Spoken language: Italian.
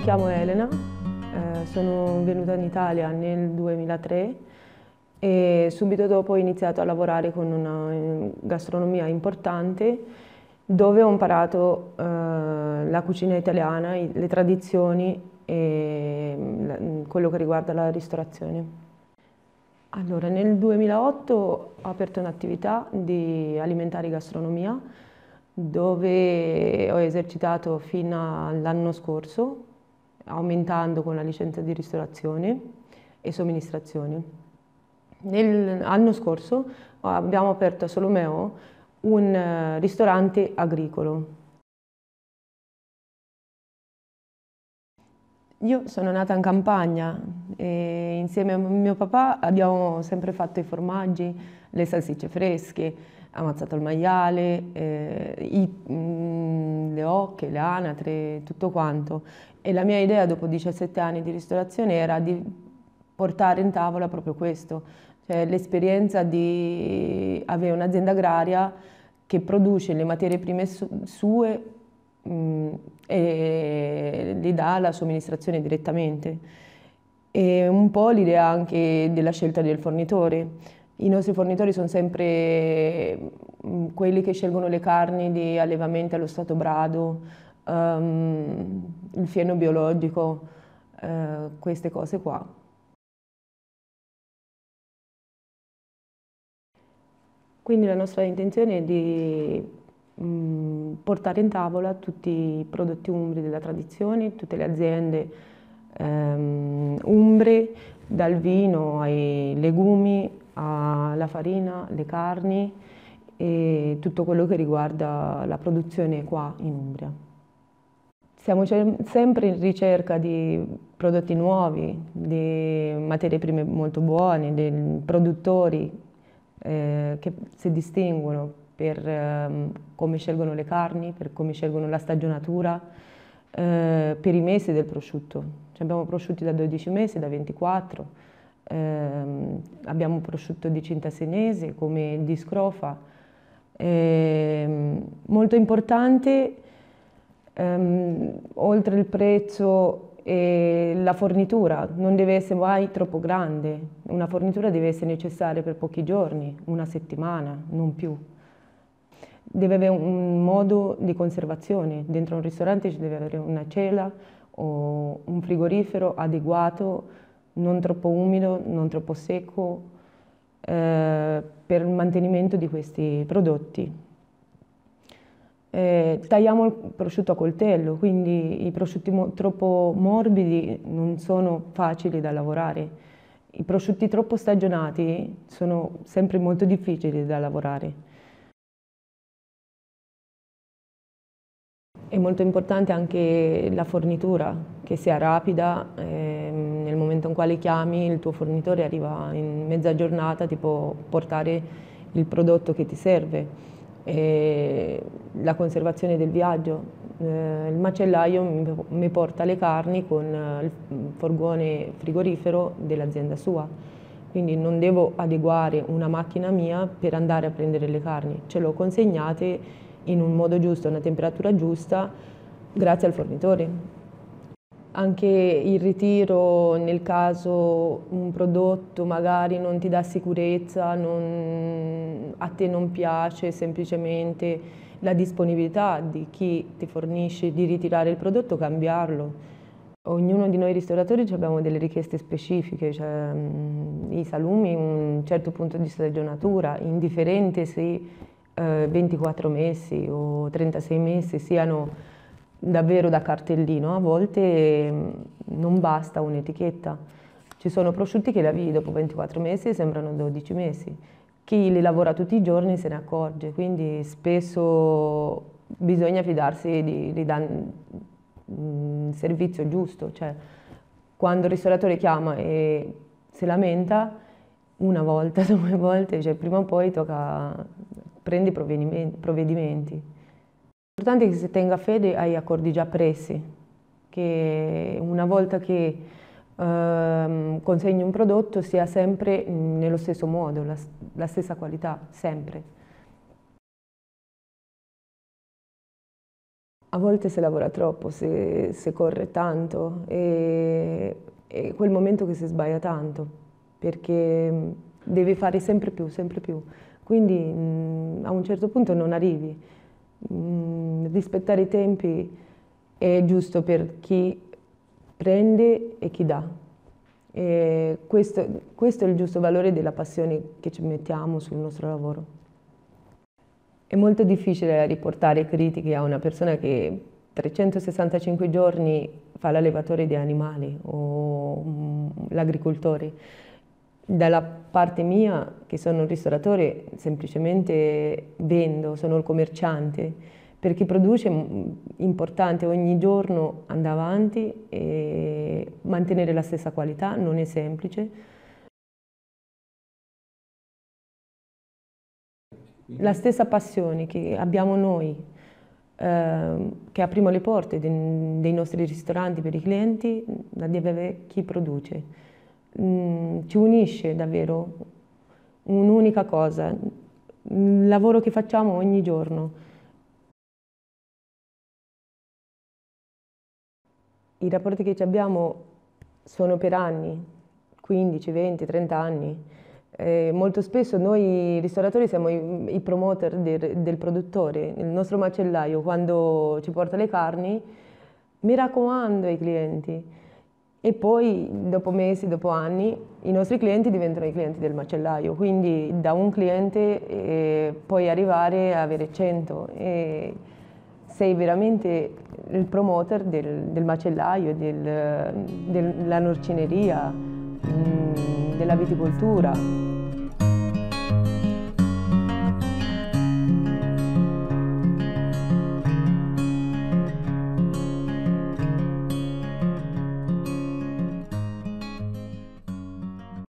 Mi chiamo Elena, eh, sono venuta in Italia nel 2003 e subito dopo ho iniziato a lavorare con una gastronomia importante dove ho imparato eh, la cucina italiana, le tradizioni e mm, mm, quello che riguarda la ristorazione. Allora, nel 2008 ho aperto un'attività di alimentari gastronomia dove ho esercitato fino all'anno scorso aumentando con la licenza di ristorazione e somministrazione. L'anno scorso eh, abbiamo aperto a Solomeo un eh, ristorante agricolo. Io sono nata in campagna e insieme a mio papà abbiamo sempre fatto i formaggi, le salsicce fresche, ammazzato il maiale, eh, i, mh, mm, le ocche, le anatre, tutto quanto. E la mia idea dopo 17 anni di ristorazione era di portare in tavola proprio questo, cioè l'esperienza di avere un'azienda agraria che produce le materie prime sue mh, e le dà alla somministrazione direttamente. E un po' l'idea anche della scelta del fornitore. I nostri fornitori sono sempre quelli che scelgono le carni di allevamento allo stato brado, um, il fieno biologico, uh, queste cose qua. Quindi la nostra intenzione è di mh, mm, portare in tavola tutti i prodotti umbri della tradizione, tutte le aziende um, ehm, umbri, dal vino ai legumi, alla farina, le carni e tutto quello che riguarda la produzione qua in Umbria siamo sempre in ricerca di prodotti nuovi, di materie prime molto buone, di produttori eh, che si distinguono per eh, come scelgono le carni, per come scelgono la stagionatura, eh, per i mesi del prosciutto. Ci abbiamo prosciutti da 12 mesi, da 24, ehm, abbiamo prosciutto di cinta senese come di scrofa. Ehm, molto importante ehm, oltre il prezzo e la fornitura, non deve essere mai troppo grande, una fornitura deve essere necessaria per pochi giorni, una settimana, non più. Deve avere un modo di conservazione, dentro un ristorante ci deve avere una cela o un frigorifero adeguato, non troppo umido, non troppo secco, eh, per il mantenimento di questi prodotti. Eh, tagliamo il prosciutto a coltello, quindi i prosciutti mo troppo morbidi non sono facili da lavorare. I prosciutti troppo stagionati sono sempre molto difficili da lavorare. È molto importante anche la fornitura, che sia rapida, eh, nel momento in quale chiami il tuo fornitore arriva in mezza giornata, ti può portare il prodotto che ti serve e la conservazione del viaggio. Eh, il macellaio mi porta le carni con eh, il forgone frigorifero dell'azienda sua, quindi non devo adeguare una macchina mia per andare a prendere le carni, ce l'ho consegnate in un modo giusto, a una temperatura giusta, grazie al fornitore anche il ritiro nel caso un prodotto magari non ti dà sicurezza, non, a te non piace semplicemente la disponibilità di chi ti fornisce di ritirare il prodotto, cambiarlo. Ognuno di noi ristoratori abbiamo delle richieste specifiche, cioè, mm, i salumi un certo punto di stagionatura, indifferente se eh, 24 mesi o 36 mesi siano davvero da cartellino, a volte mm, non basta un'etichetta. Ci sono prosciutti che lavi dopo 24 mesi e sembrano 12 mesi. Chi li lavora tutti i giorni se ne accorge, quindi spesso bisogna fidarsi di, di dare un mm, servizio giusto. Cioè, quando il ristoratore chiama e si lamenta, una volta, due volte, cioè prima o poi tocca, prendi provvedimenti importante che si tenga fede agli accordi già presi, che una volta che ehm, consegni un prodotto sia sempre mm, nello stesso modo, la, la stessa qualità, sempre. A volte si lavora troppo, si, si corre tanto e, e quel momento che si sbaglia tanto, perché mm, devi fare sempre più, sempre più. Quindi mh, mm, a un certo punto non arrivi. Mm, rispettare i tempi è giusto per chi prende e chi dà. E questo, questo è il giusto valore della passione che ci mettiamo sul nostro lavoro. È molto difficile riportare critiche a una persona che 365 giorni fa l'allevatore di animali o mm, l'agricoltore. Dalla parte mia, che sono un ristoratore, semplicemente vendo, sono il commerciante, per chi produce è mm, importante ogni giorno andare avanti e mantenere la stessa qualità, non è semplice. La stessa passione che abbiamo noi, eh, che apriamo le porte dei nostri ristoranti per i clienti, la deve avere chi produce ci mm, unisce davvero un'unica cosa, il lavoro che facciamo ogni giorno. I rapporti che abbiamo sono per anni, 15, 20, 30 anni. Eh, molto spesso noi ristoratori siamo i, i promoter del, del produttore, il nostro macellaio quando ci porta le carni mi raccomando ai clienti, e poi dopo mesi, dopo anni, i nostri clienti diventano i clienti del macellaio, quindi da un cliente eh, puoi arrivare a avere 100 e sei veramente il promoter del, del macellaio, del, della norcineria, mm, della viticoltura.